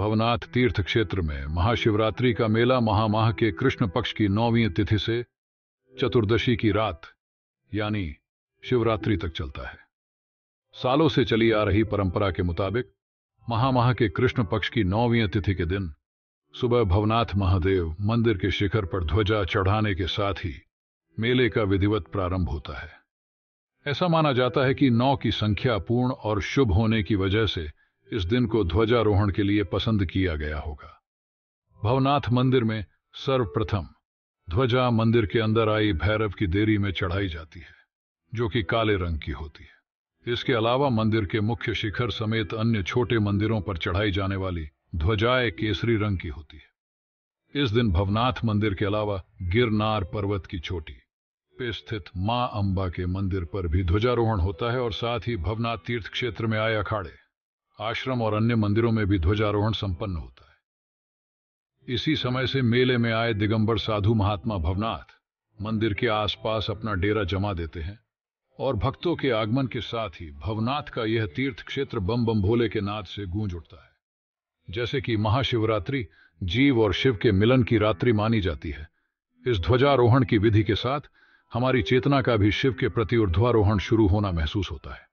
भवनाथ तीर्थ क्षेत्र में महाशिवरात्रि का मेला महामाह के कृष्ण पक्ष की नौवीं तिथि से चतुर्दशी की रात यानी शिवरात्रि तक चलता है सालों से चली आ रही परंपरा के मुताबिक महामाह के कृष्ण पक्ष की नौवीं तिथि के दिन सुबह भवनाथ महादेव मंदिर के शिखर पर ध्वजा चढ़ाने के साथ ही मेले का विधिवत प्रारंभ होता है ऐसा माना जाता है कि नौ की संख्या पूर्ण और शुभ होने की वजह से इस दिन को ध्वजारोहण के लिए पसंद किया गया होगा भवनाथ मंदिर में सर्वप्रथम ध्वजा मंदिर के अंदर आई भैरव की देरी में चढ़ाई जाती है जो कि काले रंग की होती है इसके अलावा मंदिर के मुख्य शिखर समेत अन्य छोटे मंदिरों पर चढ़ाई जाने वाली ध्वजाए केसरी रंग की होती है इस दिन भवनाथ मंदिर के अलावा गिरनार पर्वत की चोटी पे स्थित मां अंबा के मंदिर पर भी ध्वजारोहण होता है और साथ ही भवनाथ तीर्थ क्षेत्र में आए अखाड़े आश्रम और अन्य मंदिरों में भी ध्वजारोहण संपन्न होता है इसी समय से मेले में आए दिगंबर साधु महात्मा भवनाथ मंदिर के आसपास अपना डेरा जमा देते हैं और भक्तों के आगमन के साथ ही भवनाथ का यह तीर्थ क्षेत्र बम बम भोले के नाद से गूंज उठता है जैसे कि महाशिवरात्रि जीव और शिव के मिलन की रात्रि मानी जाती है इस ध्वजारोहण की विधि के साथ हमारी चेतना का भी शिव के प्रति ऊर्ध्वारोहण शुरू होना महसूस होता है